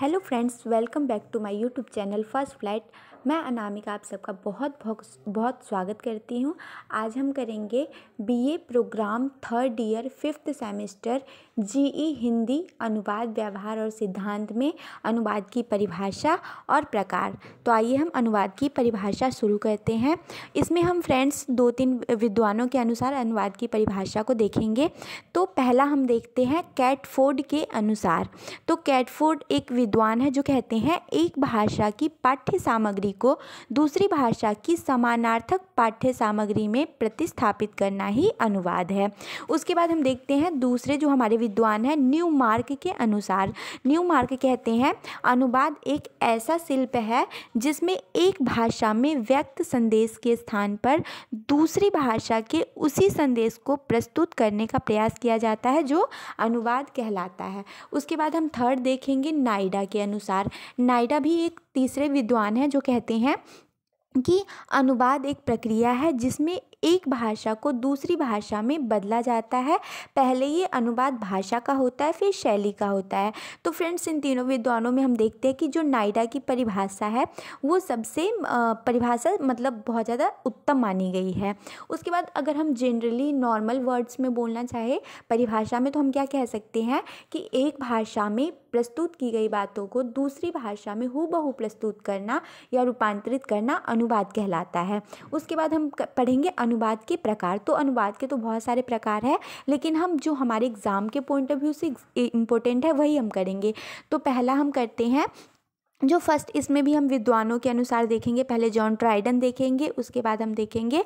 hello friends welcome back to my YouTube channel first flight मैं अनामिका आप सबका बहुत बहुत बहुत स्वागत करती हूँ आज हम करेंगे BA programme third year fifth semester GE Hindi अनुवाद व्यवहार और सिद्धांत में अनुवाद की परिभाषा और प्रकार तो आइए हम अनुवाद की परिभाषा शुरू करते हैं इसमें हम फ्रेंड्स दो तीन विद्वानों के अनुसार अनुवाद की परिभाषा को देखेंगे तो पहला हम देखते हैं कैटफोर्ड के अनुसार तो कैटफोर्ड एक विद्वान हैं जो कहते हैं एक भाषा की पाठ्य सामग्री को दूसरी भाषा की समानार्थक पाठ्य सामग्री में प्रतिस्थापित करना ही अनुवाद है उसके बाद हम देखते हैं दूसरे जो हमारे विद्वान हैं न्यू मार्क के अनुसार न्यू मार्क कहते हैं अनुवाद एक ऐसा शिल्प है जिसमें एक भाषा में व्यक्त संदेश के स्थान पर दूसरी भाषा के उसी संदेश को प्रस्तुत करने का प्रयास किया जाता है जो अनुवाद कहलाता है उसके बाद हम थर्ड देखेंगे नाइडा नाइडा के अनुसार नाइडा भी एक तीसरे विद्वान हैं जो कहते हैं कि अनुवाद एक प्रक्रिया है जिसमें एक भाषा को दूसरी भाषा में बदला जाता है पहले ये अनुवाद भाषा का होता है फिर शैली का होता है तो फ्रेंड्स इन तीनों विद्वानों में हम देखते हैं कि जो नाइडा की परिभाषा है वो सबसे परिभाषा मतलब बहुत ज़्यादा उत्तम मानी गई है उसके बाद अगर हम जनरली नॉर्मल वर्ड्स में बोलना चाहे परिभाषा में तो हम क्या कह सकते हैं कि एक भाषा में प्रस्तुत की गई बातों को दूसरी भाषा में हूबहू प्रस्तुत करना या रूपांतरित करना अनुवाद कहलाता है उसके बाद हम पढ़ेंगे अनुवाद के प्रकार तो अनुवाद के तो बहुत सारे प्रकार है लेकिन हम जो हमारे एग्ज़ाम के पॉइंट ऑफ व्यू से इम्पोर्टेंट है वही हम करेंगे तो पहला हम करते हैं जो फर्स्ट इसमें भी हम विद्वानों के अनुसार देखेंगे पहले जॉन ट्राइडन देखेंगे उसके बाद हम देखेंगे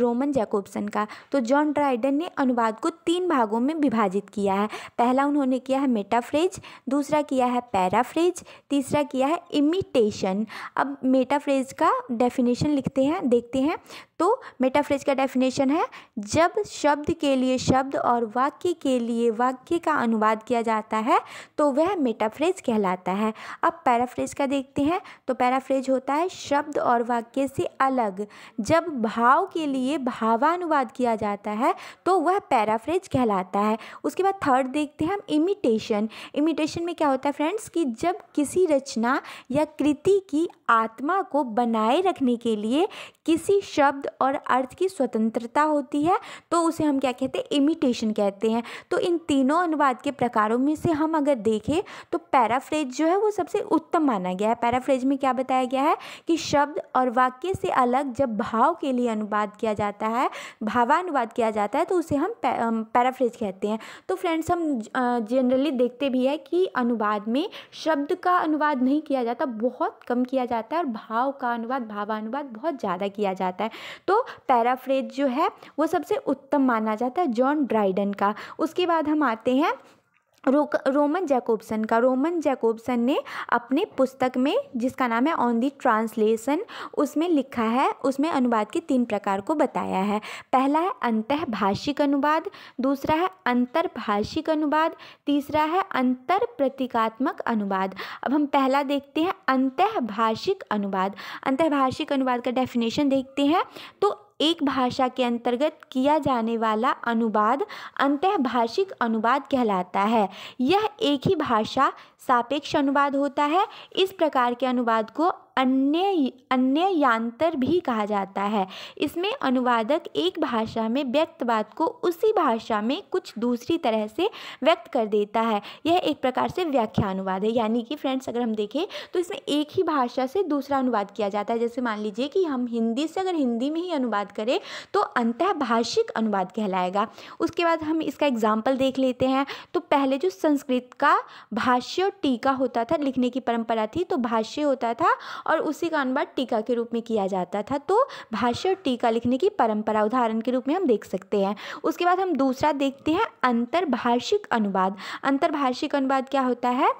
रोमन जैकोबसन का तो जॉन ट्राइडन ने अनुवाद को तीन भागों में विभाजित किया है पहला उन्होंने किया है मेटाफ्रेज दूसरा किया है पैराफ्रेज तीसरा किया है इमिटेशन अब मेटाफ्रेज का डेफिनेशन लिखते हैं देखते हैं तो मेटाफ्रेज का डेफिनेशन है जब शब्द के लिए शब्द और वाक्य के लिए वाक्य का अनुवाद किया जाता है तो वह मेटाफ्रेज कहलाता है अब पैराफ्रेज का देखते हैं तो पैराफ्रेज होता है शब्द और वाक्य से अलग जब भाव के लिए भावानुवाद किया जाता है तो वह पैराफ्रेज कहलाता है उसके बाद थर्ड देखते हैं हम इमिटेशन इमिटेशन में क्या होता है फ्रेंड्स कि जब किसी रचना या कृति की आत्मा को बनाए रखने के लिए किसी शब्द और अर्थ की स्वतंत्रता होती है तो उसे हम क्या कहते हैं इमिटेशन कहते हैं तो इन तीनों अनुवाद के प्रकारों में से हम अगर देखें तो पैराफ्रेज जो है वो सबसे उत्तम माना गया है पैराफ्रेज में क्या बताया गया है कि शब्द और वाक्य से अलग जब भाव के लिए अनुवाद किया जाता है भावानुवाद किया जाता है तो उसे हम पैराफ्रेज कहते हैं तो फ्रेंड्स हम जनरली देखते भी है कि अनुवाद में शब्द का अनुवाद नहीं किया जाता बहुत कम किया जाता है और भाव का अनुवाद भावानुवाद बहुत ज़्यादा किया जाता है तो पैराफ्रेज जो है वो सबसे उत्तम माना जाता है जॉन ड्राइडन का उसके बाद हम आते हैं रो रोमन जैकोबसन का रोमन जैकोबसन ने अपने पुस्तक में जिसका नाम है ऑन दी ट्रांसलेशन उसमें लिखा है उसमें अनुवाद के तीन प्रकार को बताया है पहला है अंतःभाषिक अनुवाद दूसरा है अंतर्भाषिक अनुवाद तीसरा है अंतर प्रतीकात्मक अनुवाद अब हम पहला देखते हैं अंतःभाषिक अनुवाद अंतभाषिक अनुवाद का डेफिनेशन देखते हैं तो एक भाषा के अंतर्गत किया जाने वाला अनुवाद अंतःभाषिक अनुवाद कहलाता है यह एक ही भाषा सापेक्ष अनुवाद होता है इस प्रकार के अनुवाद को अन्य अन्य यांतर भी कहा जाता है इसमें अनुवादक एक भाषा में व्यक्तवाद को उसी भाषा में कुछ दूसरी तरह से व्यक्त कर देता है यह एक प्रकार से व्याख्या अनुवाद है यानी कि फ्रेंड्स अगर हम देखें तो इसमें एक ही भाषा से दूसरा अनुवाद किया जाता है जैसे मान लीजिए कि हम हिंदी से अगर हिंदी में ही अनुवाद करें तो अंतःभाषिक अनुवाद कहलाएगा उसके बाद हम इसका एग्जाम्पल देख लेते हैं तो पहले जो संस्कृत का भाष्य टीका होता था लिखने की परंपरा थी तो भाष्य होता था और उसी का अनुवाद टीका के रूप में किया जाता था तो भाष्य और टीका लिखने की परंपरा उदाहरण के रूप में हम देख सकते हैं उसके बाद हम दूसरा देखते हैं अंतर्भाषिक अनुवाद अंतर्भाषिक अनुवाद क्या होता है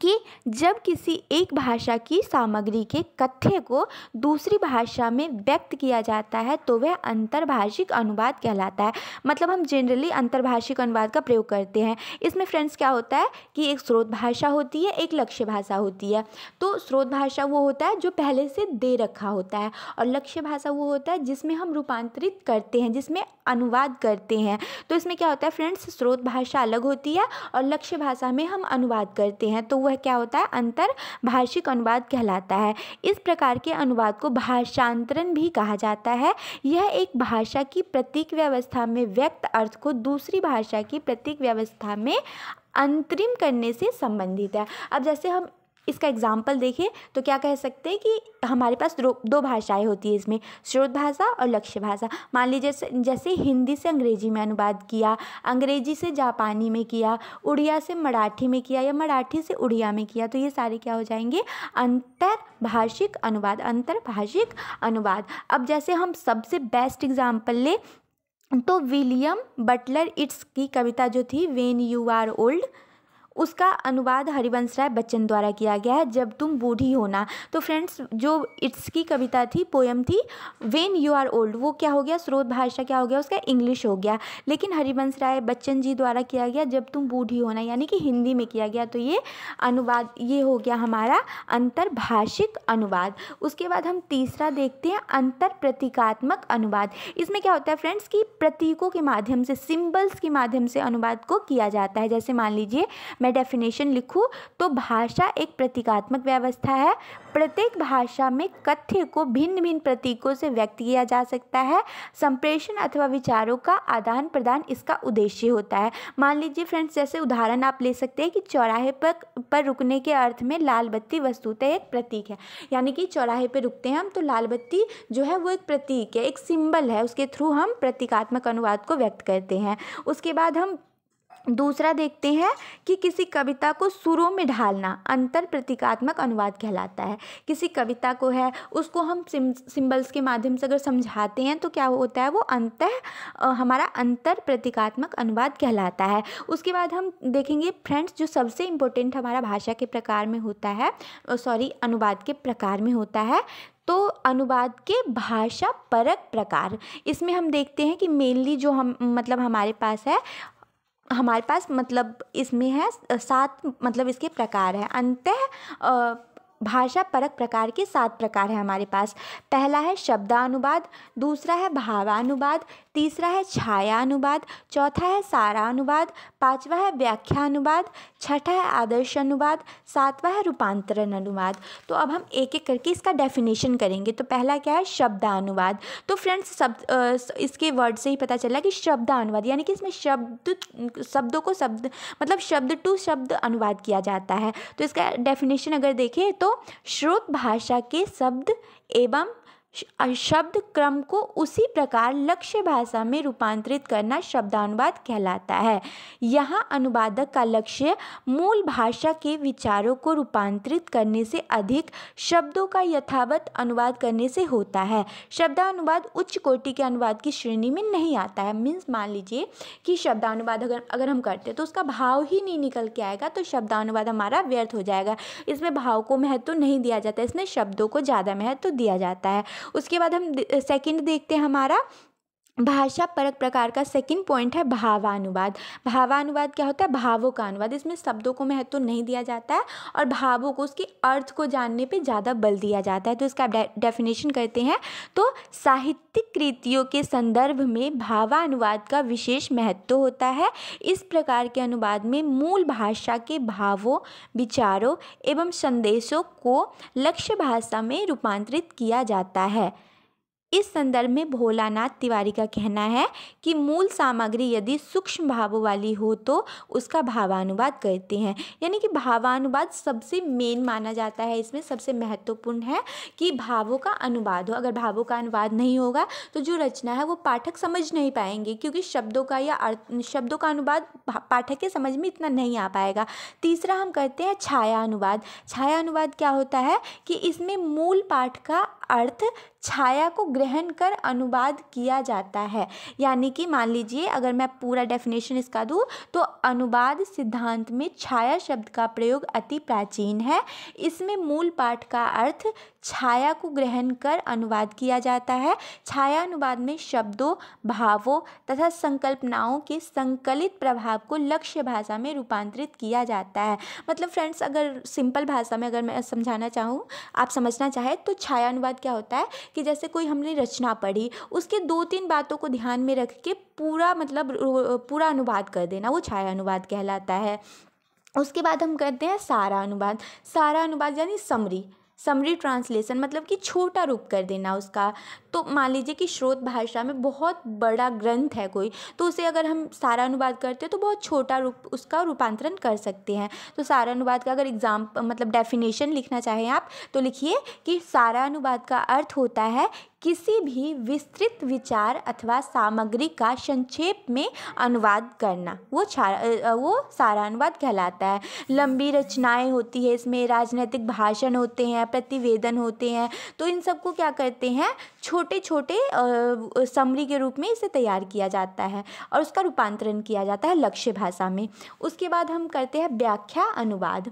कि जब किसी एक भाषा की सामग्री के कथ्य को दूसरी भाषा में व्यक्त किया जाता है तो वह अंतर्भाषिक अनुवाद कहलाता है मतलब हम जनरली अंतर्भाषिक अनुवाद का प्रयोग करते हैं इसमें फ्रेंड्स क्या होता है कि एक स्रोत भाषा होती है एक लक्ष्य भाषा होती है तो स्रोत भाषा वो होता है जो पहले से दे रखा होता है और लक्ष्य भाषा वो होता है जिसमें हम रूपांतरित करते हैं जिसमें अनुवाद करते हैं तो इसमें क्या होता है फ्रेंड्स स्रोत भाषा अलग होती है और लक्ष्य भाषा में हम अनुवाद करते हैं तो वह क्या होता है अंतर भाषिक अनुवाद कहलाता है इस प्रकार के अनुवाद को भाषांतरण भी कहा जाता है यह एक भाषा की प्रतीक व्यवस्था में व्यक्त अर्थ को दूसरी भाषा की प्रतीक व्यवस्था में अंतरिम करने से संबंधित है अब जैसे हम इसका एग्ज़ाम्पल देखें तो क्या कह सकते हैं कि हमारे पास दो दो भाषाएं होती है इसमें स्रोत भाषा और लक्ष्य भाषा मान लीजिए जैसे, जैसे हिंदी से अंग्रेजी में अनुवाद किया अंग्रेजी से जापानी में किया उड़िया से मराठी में किया या मराठी से उड़िया में किया तो ये सारे क्या हो जाएंगे अंतर्भाषिक अनुवाद अंतर्भाषिक अनुवाद अब जैसे हम सबसे बेस्ट एग्जाम्पल लें तो विलियम बटलर इट्स की कविता जो थी वेन यू आर ओल्ड उसका अनुवाद हरिवंश राय बच्चन द्वारा किया गया है जब तुम बूढ़ी होना तो फ्रेंड्स जो इट्स की कविता थी पोयम थी वेन यू आर ओल्ड वो क्या हो गया स्रोत भाषा क्या हो गया उसका इंग्लिश हो गया लेकिन हरिवंश राय बच्चन जी द्वारा किया गया जब तुम बूढ़ी होना यानी कि हिंदी में किया गया तो ये अनुवाद ये हो गया हमारा अंतर्भाषिक अनुवाद उसके बाद हम तीसरा देखते हैं अंतर प्रतीकात्मक अनुवाद इसमें क्या होता है फ्रेंड्स कि प्रतीकों के माध्यम से सिम्बल्स के माध्यम से अनुवाद को किया जाता है जैसे मान लीजिए मैं डेफिनेशन लिखूँ तो भाषा एक प्रतीकात्मक व्यवस्था है प्रत्येक भाषा में कथ्य को भिन्न भिन्न प्रतीकों से व्यक्त किया जा सकता है संप्रेषण अथवा विचारों का आदान प्रदान इसका उद्देश्य होता है मान लीजिए फ्रेंड्स जैसे उदाहरण आप ले सकते हैं कि चौराहे पर पर रुकने के अर्थ में लाल बत्ती वस्तुतः एक प्रतीक है यानी कि चौराहे पर रुकते हैं हम तो लाल बत्ती जो है वो एक प्रतीक है एक सिंबल है उसके थ्रू हम प्रतीकात्मक अनुवाद को व्यक्त करते हैं उसके बाद हम दूसरा देखते हैं कि किसी कविता को सुरों में ढालना अंतर प्रतीकात्मक अनुवाद कहलाता है किसी कविता को है उसको हम सिम सिम्बल्स के माध्यम से अगर समझाते हैं तो क्या होता है वो अंत हमारा अंतर प्रतीकात्मक अनुवाद कहलाता है उसके बाद हम देखेंगे फ्रेंड्स जो सबसे इम्पोर्टेंट हमारा भाषा के प्रकार में होता है सॉरी अनुवाद के प्रकार में होता है तो अनुवाद के भाषा परक प्रकार इसमें हम देखते हैं कि मेनली जो हम मतलब हमारे पास है हमारे पास मतलब इसमें है सात मतलब इसके प्रकार हैं अंतः भाषा परक प्रकार के सात प्रकार हैं हमारे पास पहला है शब्दानुवाद दूसरा है भावानुवाद तीसरा है छाया अनुवाद चौथा है सारा अनुवाद पांचवा है व्याख्या अनुवाद छठा है आदर्श अनुवाद सातवां है रूपांतरण अनुवाद तो अब हम एक एक करके इसका डेफिनेशन करेंगे तो पहला क्या है शब्दानुवाद तो फ्रेंड्स शब्द इसके वर्ड से ही पता चला कि शब्दानुवाद यानी कि इसमें शब्द शब्दों को शब्द मतलब शब्द टू शब्द अनुवाद किया जाता है तो इसका डेफिनेशन अगर देखें तो श्रुत भाषा के शब्द एवं शब्द क्रम को उसी प्रकार लक्ष्य भाषा में रूपांतरित करना शब्दानुवाद कहलाता है यहाँ अनुवादक का लक्ष्य मूल भाषा के विचारों को रूपांतरित करने से अधिक शब्दों का यथावत अनुवाद करने से होता है शब्दानुवाद उच्च कोटि के अनुवाद की श्रेणी में नहीं आता है मीन्स मान लीजिए कि शब्दानुवाद अगर अगर हम करते तो उसका भाव ही नहीं निकल के आएगा तो शब्दानुवाद हमारा व्यर्थ हो जाएगा इसमें भाव को महत्व तो नहीं दिया जाता इसमें शब्दों को ज़्यादा महत्व तो दिया जाता है उसके बाद हम सेकेंड देखते हैं हमारा भाषा परक प्रकार का सेकंड पॉइंट है भावानुवाद भावानुवाद क्या होता है भावों का अनुवाद इसमें शब्दों को महत्व तो नहीं दिया जाता है और भावों को उसके अर्थ को जानने पे ज़्यादा बल दिया जाता है तो इसका डेफिनेशन करते हैं तो साहित्यिक कृतियों के संदर्भ में भावानुवाद का विशेष महत्व तो होता है इस प्रकार के अनुवाद में मूल भाषा के भावों विचारों एवं संदेशों को लक्ष्य भाषा में रूपांतरित किया जाता है इस संदर्भ में भोलानाथ तिवारी का कहना है कि मूल सामग्री यदि सूक्ष्म भाव वाली हो तो उसका भावानुवाद कहते हैं यानी कि भावानुवाद सबसे मेन माना जाता है इसमें सबसे महत्वपूर्ण है कि भावों का अनुवाद हो अगर भावों का अनुवाद नहीं होगा तो जो रचना है वो पाठक समझ नहीं पाएंगे क्योंकि शब्दों का या अर्थ शब्दों का अनुवाद पाठक के समझ में इतना नहीं आ पाएगा तीसरा हम कहते हैं छाया अनुवाद छाया अनुवाद क्या होता है कि इसमें मूल पाठ का अर्थ छाया को ग्रहण कर अनुवाद किया जाता है यानी कि मान लीजिए अगर मैं पूरा डेफिनेशन इसका दूँ तो अनुवाद सिद्धांत में छाया शब्द का प्रयोग अति प्राचीन है इसमें मूल पाठ का अर्थ छाया को ग्रहण कर अनुवाद किया जाता है छाया अनुवाद में शब्दों भावों तथा संकल्पनाओं के संकलित प्रभाव को लक्ष्य भाषा में रूपांतरित किया जाता है मतलब फ्रेंड्स अगर सिंपल भाषा में अगर मैं समझाना चाहूँ आप समझना चाहें तो छाया अनुवाद क्या होता है कि जैसे कोई हमने रचना पढ़ी उसके दो तीन बातों को ध्यान में रख के पूरा मतलब पूरा अनुवाद कर देना वो छाया अनुवाद कहलाता है उसके बाद हम करते हैं सारा अनुवाद सारा अनुवाद यानी समरी समरी ट्रांसलेशन मतलब कि छोटा रूप कर देना उसका तो मान लीजिए कि श्रोत भाषा में बहुत बड़ा ग्रंथ है कोई तो उसे अगर हम सारा अनुवाद करते हैं तो बहुत छोटा रूप उसका रूपांतरण कर सकते हैं तो सारा अनुवाद का अगर एग्जाम मतलब डेफिनेशन लिखना चाहें आप तो लिखिए कि सारा अनुवाद का अर्थ होता है किसी भी विस्तृत विचार अथवा सामग्री का संक्षेप में अनुवाद करना वो वो सारा अनुवाद कहलाता है लंबी रचनाएं होती है इसमें राजनीतिक भाषण होते हैं प्रतिवेदन होते हैं तो इन सबको क्या करते हैं छोटे छोटे समरी के रूप में इसे तैयार किया जाता है और उसका रूपांतरण किया जाता है लक्ष्य भाषा में उसके बाद हम करते हैं व्याख्या अनुवाद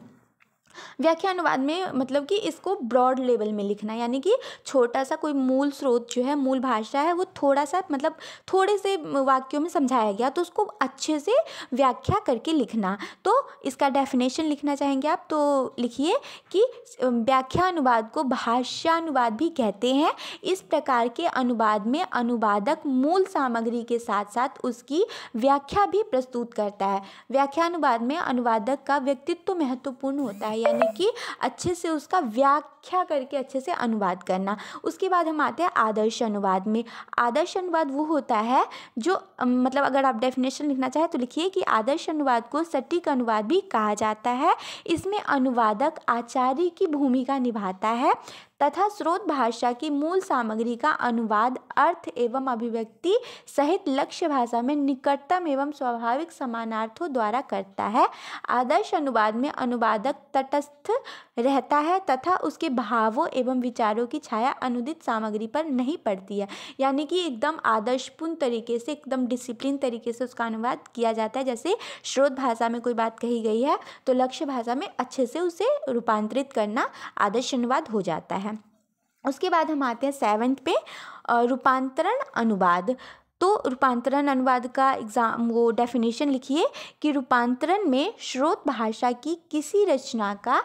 व्याख्या अनुवाद में मतलब कि इसको ब्रॉड लेवल में लिखना यानी कि छोटा सा कोई मूल स्रोत जो है मूल भाषा है वो थोड़ा सा मतलब थोड़े से वाक्यों में समझाया गया तो उसको अच्छे से व्याख्या करके लिखना तो इसका डेफिनेशन लिखना चाहेंगे आप तो लिखिए कि व्याख्या अनुवाद को भाषा अनुवाद भी कहते हैं इस प्रकार के अनुवाद में अनुवादक मूल सामग्री के साथ साथ उसकी व्याख्या भी प्रस्तुत करता है व्याख्या अनुवाद में अनुवादक का व्यक्तित्व महत्वपूर्ण होता है यानी कि अच्छे से उसका व्याख्या करके अच्छे से अनुवाद करना उसके बाद हम आते हैं आदर्श अनुवाद में आदर्श अनुवाद वो होता है जो मतलब अगर आप डेफिनेशन लिखना चाहें तो लिखिए कि आदर्श अनुवाद को सटीक अनुवाद भी कहा जाता है इसमें अनुवादक आचार्य की भूमिका निभाता है तथा स्रोत भाषा की मूल सामग्री का अनुवाद अर्थ एवं अभिव्यक्ति सहित लक्ष्य भाषा में निकटतम एवं स्वाभाविक समानार्थों द्वारा करता है आदर्श अनुवाद में अनुवादक तटस्थ रहता है तथा उसके भावों एवं विचारों की छाया अनुदित सामग्री पर नहीं पड़ती है यानी कि एकदम आदर्शपूर्ण तरीके से एकदम डिसिप्लिन तरीके से उसका अनुवाद किया जाता है जैसे स्रोत भाषा में कोई बात कही गई है तो लक्ष्य भाषा में अच्छे से उसे रूपांतरित करना आदर्श अनुवाद हो जाता है उसके बाद हम आते हैं सेवन्थ पे रूपांतरण अनुवाद तो रूपांतरण अनुवाद का एग्ज़ाम वो डेफिनेशन लिखिए कि रूपांतरण में स्रोत भाषा की किसी रचना का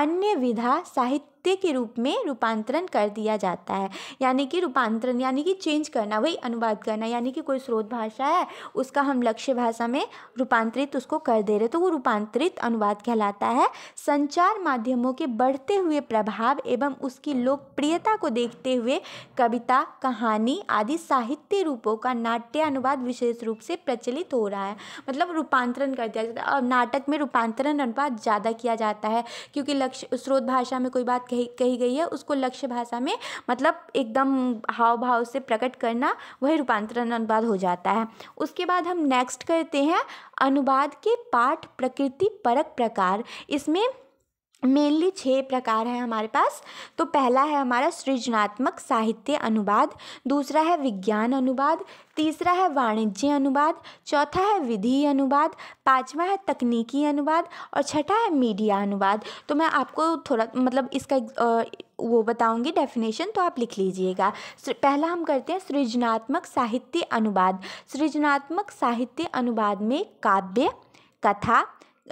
अन्य विधा साहित्य नृत्य के रूप में रूपांतरण कर दिया जाता है यानी कि रूपांतरण यानी कि चेंज करना वही अनुवाद करना यानी कि कोई स्रोत भाषा है उसका हम लक्ष्य भाषा में रूपांतरित उसको कर दे रहे तो वो रूपांतरित अनुवाद कहलाता है संचार माध्यमों के बढ़ते हुए प्रभाव एवं उसकी लोकप्रियता को देखते हुए कविता कहानी आदि साहित्य रूपों का नाट्य अनुवाद विशेष रूप से प्रचलित हो रहा है मतलब रूपांतरण कर दिया जाता है और नाटक में रूपांतरण अनुवाद ज़्यादा किया जाता है क्योंकि लक्ष्य स्रोत भाषा में कोई बात कही कही गई है उसको लक्ष्य भाषा में मतलब एकदम हाव भाव से प्रकट करना वही रूपांतरण अनुवाद हो जाता है उसके बाद हम नेक्स्ट करते हैं अनुवाद के पाठ प्रकृति परक प्रकार इसमें मेनली छः प्रकार हैं हमारे पास तो पहला है हमारा सृजनात्मक साहित्य अनुवाद दूसरा है विज्ञान अनुवाद तीसरा है वाणिज्य अनुवाद चौथा है विधि अनुवाद पांचवा है तकनीकी अनुवाद और छठा है मीडिया अनुवाद तो मैं आपको थोड़ा मतलब इसका आ, वो बताऊंगी डेफिनेशन तो आप लिख लीजिएगा पहला हम करते हैं सृजनात्मक साहित्य अनुवाद सृजनात्मक साहित्य अनुवाद में काव्य कथा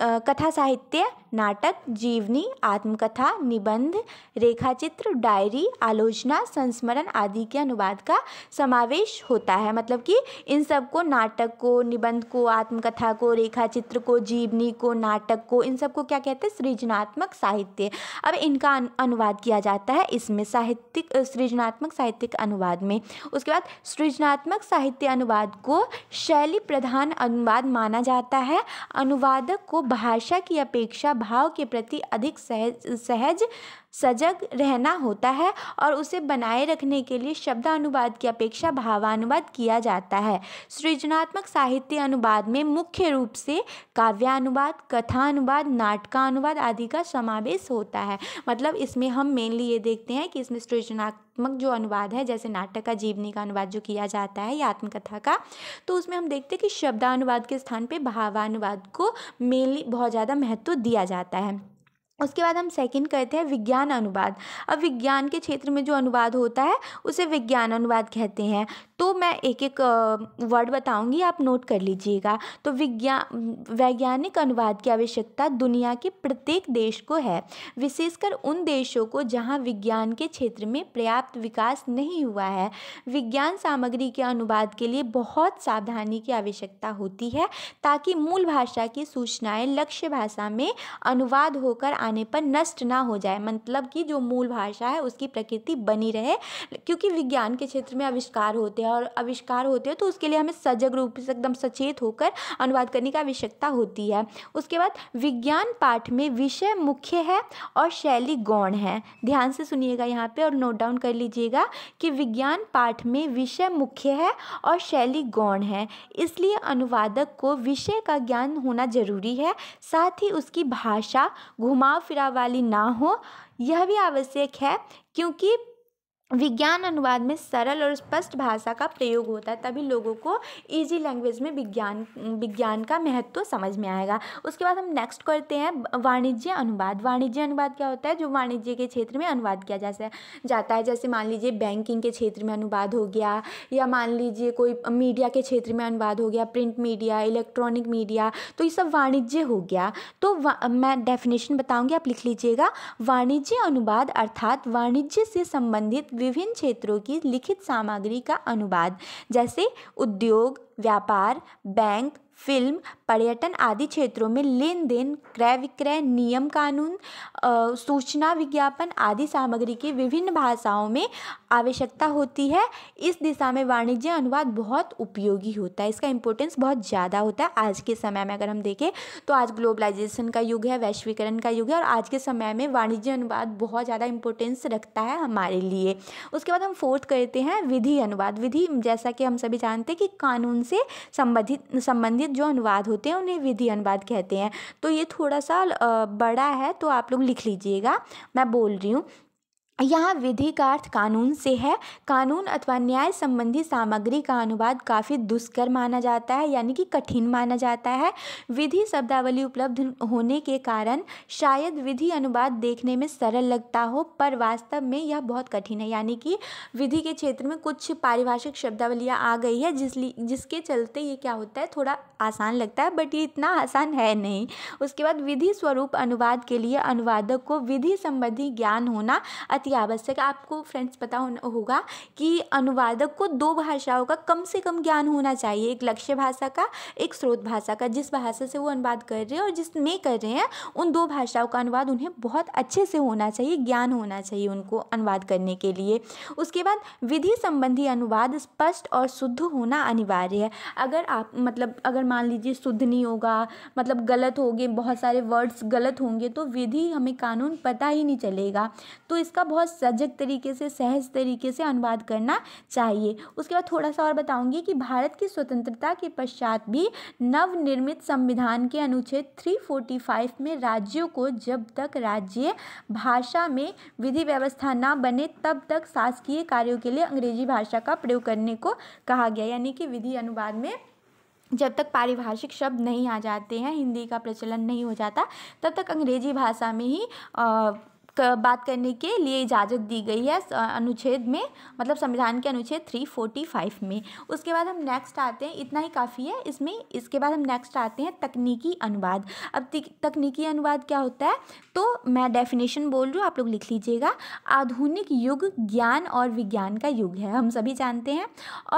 कथा साहित्य नाटक जीवनी आत्मकथा निबंध रेखाचित्र डायरी आलोचना संस्मरण आदि के अनुवाद का समावेश होता है मतलब कि इन सब को नाटक को निबंध को आत्मकथा को रेखाचित्र को जीवनी को नाटक को इन सबको क्या कहते हैं सृजनात्मक साहित्य अब इनका अनुवाद किया जाता है इसमें साहित्यिक सृजनात्मक साहित्यिक अनुवाद में उसके बाद सृजनात्मक साहित्य अनुवाद को शैली प्रधान अनुवाद माना जाता है अनुवादक को भाषा की अपेक्षा भाव के प्रति अधिक सहज सहज सजग रहना होता है और उसे बनाए रखने के लिए शब्दानुवाद की अपेक्षा भावानुवाद किया जाता है सृजनात्मक साहित्य अनुवाद में मुख्य रूप से काव्यानुवाद कथानुवाद नाटकानुवाद आदि का समावेश होता है मतलब इसमें हम मेनली ये देखते हैं कि इसमें सृजनात्मक जो अनुवाद है जैसे नाटक का जीवनी का अनुवाद जो किया जाता है या आत्मकथा का तो उसमें हम देखते हैं कि शब्दानुवाद के स्थान पे भावानुवाद को मेनली बहुत ज़्यादा महत्व दिया जाता है उसके बाद हम सेकंड करते हैं विज्ञान अनुवाद अब विज्ञान के क्षेत्र में जो अनुवाद होता है उसे विज्ञान अनुवाद कहते हैं तो मैं एक एक वर्ड बताऊंगी आप नोट कर लीजिएगा तो विज्ञान वैज्ञानिक अनुवाद की आवश्यकता दुनिया के प्रत्येक देश को है विशेषकर उन देशों को जहां विज्ञान के क्षेत्र में पर्याप्त विकास नहीं हुआ है विज्ञान सामग्री के अनुवाद के लिए बहुत सावधानी की आवश्यकता होती है ताकि मूल भाषा की सूचनाएँ लक्ष्य भाषा में अनुवाद होकर आने पर नष्ट ना हो जाए मतलब कि जो मूल भाषा है उसकी प्रकृति बनी रहे क्योंकि विज्ञान के क्षेत्र में आविष्कार होते हैं और आविष्कार होते हैं तो उसके लिए हमें सजग रूप से एकदम सचेत होकर अनुवाद करने की आवश्यकता होती है उसके बाद विज्ञान पाठ में विषय मुख्य है और शैली गौण है ध्यान से सुनिएगा यहाँ पर और नोट डाउन कर लीजिएगा कि विज्ञान पाठ में विषय मुख्य है और शैली गौण है इसलिए अनुवादक को विषय का ज्ञान होना जरूरी है साथ ही उसकी भाषा घुमाव घुमाव फिराव वाली ना हो यह भी आवश्यक है क्योंकि विज्ञान अनुवाद में सरल और स्पष्ट भाषा का प्रयोग होता है तभी लोगों को इजी लैंग्वेज में विज्ञान विज्ञान का महत्व समझ में आएगा उसके बाद हम नेक्स्ट करते हैं वाणिज्य अनुवाद वाणिज्य अनुवाद क्या होता है जो वाणिज्य के क्षेत्र में अनुवाद किया जा जाता है जैसे मान लीजिए बैंकिंग के क्षेत्र में अनुवाद हो गया या मान लीजिए कोई मीडिया के क्षेत्र में अनुवाद हो गया प्रिंट मीडिया इलेक्ट्रॉनिक मीडिया तो ये सब वाणिज्य हो गया तो मैं डेफिनेशन बताऊँगी आप लिख लीजिएगा वाणिज्य अनुवाद अर्थात वाणिज्य से संबंधित विभिन्न क्षेत्रों की लिखित सामग्री का अनुवाद जैसे उद्योग व्यापार बैंक फिल्म पर्यटन आदि क्षेत्रों में लेन देन क्रय विक्रय नियम कानून सूचना विज्ञापन आदि सामग्री की विभिन्न भाषाओं में आवश्यकता होती है इस दिशा में वाणिज्य अनुवाद बहुत उपयोगी होता है इसका इंपॉर्टेंस बहुत ज़्यादा होता है आज के समय में अगर हम देखें तो आज ग्लोबलाइजेशन का युग है वैश्वीकरण का युग है और आज के समय में वाणिज्य अनुवाद बहुत ज़्यादा इंपॉर्टेंस रखता है हमारे लिए उसके बाद हम फोर्थ करते हैं विधि अनुवाद विधि जैसा कि हम सभी जानते हैं कि कानून से संबंधित संबंधित जो अनुवाद होते हैं उन्हें विधि अनुवाद कहते हैं तो ये थोड़ा सा बड़ा है तो आप लोग लिख लीजिएगा मैं बोल रही हूँ यह विधि का अर्थ कानून से है कानून अथवा न्याय संबंधी सामग्री का अनुवाद काफ़ी दुष्कर माना जाता है यानी कि कठिन माना जाता है विधि शब्दावली उपलब्ध होने के कारण शायद विधि अनुवाद देखने में सरल लगता हो पर वास्तव में यह बहुत कठिन है यानी कि विधि के क्षेत्र में कुछ पारिभाषिक शब्दावलियाँ आ गई है जिस जिसके चलते ये क्या होता है थोड़ा आसान लगता है बट ये इतना आसान है नहीं उसके बाद विधि स्वरूप अनुवाद के लिए अनुवादक को विधि संबंधी ज्ञान होना अति ही आवश्यक है आपको फ्रेंड्स पता होगा कि अनुवादक को दो भाषाओं का कम से कम ज्ञान होना चाहिए एक लक्ष्य भाषा का एक स्रोत भाषा का जिस भाषा से वो अनुवाद कर रहे हैं और जिसमें कर रहे हैं उन दो भाषाओं का अनुवाद उन्हें बहुत अच्छे से होना चाहिए ज्ञान होना चाहिए उनको अनुवाद करने के लिए उसके बाद विधि संबंधी अनुवाद स्पष्ट और शुद्ध होना अनिवार्य है अगर आप मतलब अगर मान लीजिए शुद्ध नहीं होगा मतलब गलत होंगे बहुत सारे वर्ड्स गलत होंगे तो विधि हमें कानून पता ही नहीं चलेगा तो इसका बहुत बहुत सजग तरीके से सहज तरीके से अनुवाद करना चाहिए उसके बाद थोड़ा सा और बताऊंगी कि भारत की स्वतंत्रता के पश्चात भी नवनिर्मित संविधान के अनुच्छेद 345 में राज्यों को जब तक राज्य भाषा में विधि व्यवस्था ना बने तब तक शासकीय कार्यों के लिए अंग्रेजी भाषा का प्रयोग करने को कहा गया यानी कि विधि अनुवाद में जब तक पारिभाषिक शब्द नहीं आ जाते हैं हिंदी का प्रचलन नहीं हो जाता तब तक अंग्रेजी भाषा में ही आ, बात करने के लिए इजाज़त दी गई है अनुच्छेद में मतलब संविधान के अनुच्छेद 345 में उसके बाद हम नेक्स्ट आते हैं इतना ही काफ़ी है इसमें इसके बाद हम नेक्स्ट आते हैं तकनीकी अनुवाद अब तकनीकी अनुवाद क्या होता है तो मैं डेफिनेशन बोल रही हूँ आप लोग लिख लीजिएगा आधुनिक युग ज्ञान और विज्ञान का युग है हम सभी जानते हैं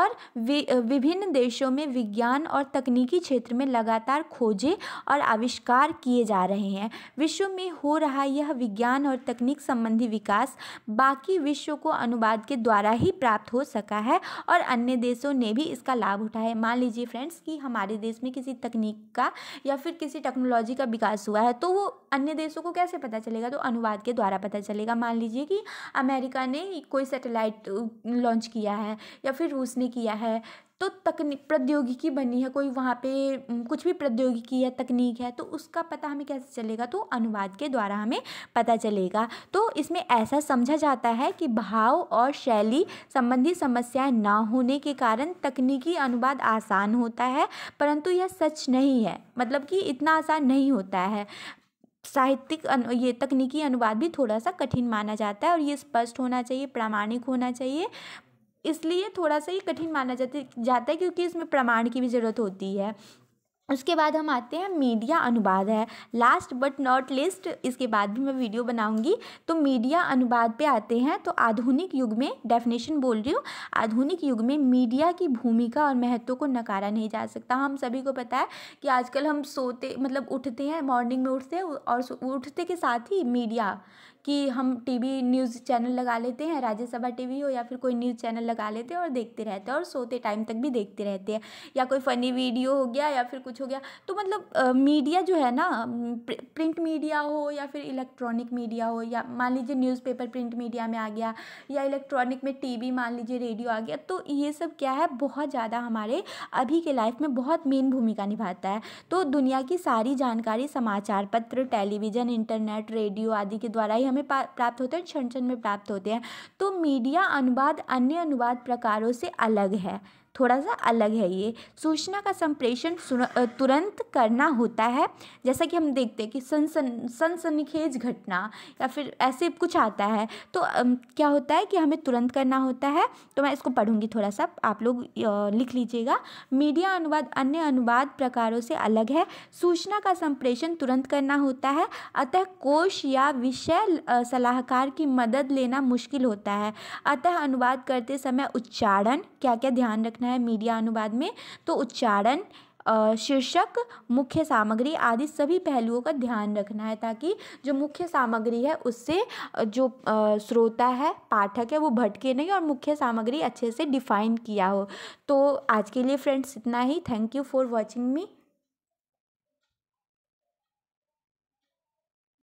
और विभिन्न देशों में विज्ञान और तकनीकी क्षेत्र में लगातार खोजें और आविष्कार किए जा रहे हैं विश्व में हो रहा यह विज्ञान और तकनीक संबंधी विकास बाकी विश्व को अनुवाद के द्वारा ही प्राप्त हो सका है और अन्य देशों ने भी इसका लाभ उठाया है मान लीजिए फ्रेंड्स कि हमारे देश में किसी तकनीक का या फिर किसी टेक्नोलॉजी का विकास हुआ है तो वो अन्य देशों को कैसे पता चलेगा तो अनुवाद के द्वारा पता चलेगा मान लीजिए कि अमेरिका ने कोई सेटेलाइट लॉन्च किया है या फिर रूस ने किया है तो तकनी प्रौद्योगिकी बनी है कोई वहाँ पे कुछ भी प्रौद्योगिकी है तकनीक है तो उसका पता हमें कैसे चलेगा तो अनुवाद के द्वारा हमें पता चलेगा तो इसमें ऐसा समझा जाता है कि भाव और शैली संबंधी समस्याएं ना होने के कारण तकनीकी अनुवाद आसान होता है परंतु यह सच नहीं है मतलब कि इतना आसान नहीं होता है साहित्यिक ये तकनीकी अनुवाद भी थोड़ा सा कठिन माना जाता है और ये स्पष्ट होना चाहिए प्रामाणिक होना चाहिए इसलिए थोड़ा सा ये कठिन माना जाता जाता है क्योंकि इसमें प्रमाण की भी ज़रूरत होती है उसके बाद हम आते हैं मीडिया अनुवाद है लास्ट बट नॉट लिस्ट इसके बाद भी मैं वीडियो बनाऊंगी तो मीडिया अनुवाद पे आते हैं तो आधुनिक युग में डेफिनेशन बोल रही हूँ आधुनिक युग में मीडिया की भूमिका और महत्व को नकारा नहीं जा सकता हम सभी को पता है कि आजकल हम सोते मतलब उठते हैं मॉर्निंग में उठते हैं और उठते के साथ ही मीडिया कि हम टीवी न्यूज़ चैनल लगा लेते हैं राज्यसभा टीवी हो या फिर कोई न्यूज़ चैनल लगा लेते हैं और देखते रहते हैं और सोते टाइम तक भी देखते रहते हैं या कोई फ़नी वीडियो हो गया या फिर कुछ हो गया तो मतलब मीडिया जो है ना प्रिंट मीडिया हो या फिर इलेक्ट्रॉनिक मीडिया हो या मान लीजिए न्यूज़पेपर प्रिंट मीडिया में आ गया या इलेक्ट्रॉनिक में टीवी मान लीजिए रेडियो आ गया तो ये सब क्या है बहुत ज़्यादा हमारे अभी के लाइफ में बहुत मेन भूमिका निभाता है तो दुनिया की सारी जानकारी समाचार पत्र टेलीविज़न इंटरनेट रेडियो आदि के द्वारा ही हमें प्राप्त होते हैं क्षण क्षण में प्राप्त होते हैं तो मीडिया अनुवाद अन्य अनुवाद प्रकारों से अलग है थोड़ा सा अलग है ये सूचना का संप्रेषण तुरंत करना होता है जैसा कि हम देखते हैं कि सनसन सनसनखेज घटना या फिर ऐसे कुछ आता है तो क्या होता है कि हमें तुरंत करना होता है तो मैं इसको पढ़ूंगी थोड़ा सा आप लोग लिख लीजिएगा मीडिया अनुवाद अन्य अनुवाद प्रकारों से अलग है सूचना का संप्रेषण तुरंत करना होता है अतः कोश या विषय सलाहकार की मदद लेना मुश्किल होता है अतः अनुवाद करते समय उच्चारण क्या क्या ध्यान रखना लिखना है मीडिया अनुवाद में तो उच्चारण शीर्षक मुख्य सामग्री आदि सभी पहलुओं का ध्यान रखना है ताकि जो मुख्य सामग्री है उससे जो श्रोता है पाठक है वो भटके नहीं और मुख्य सामग्री अच्छे से डिफाइन किया हो तो आज के लिए फ्रेंड्स इतना ही thank you for watching me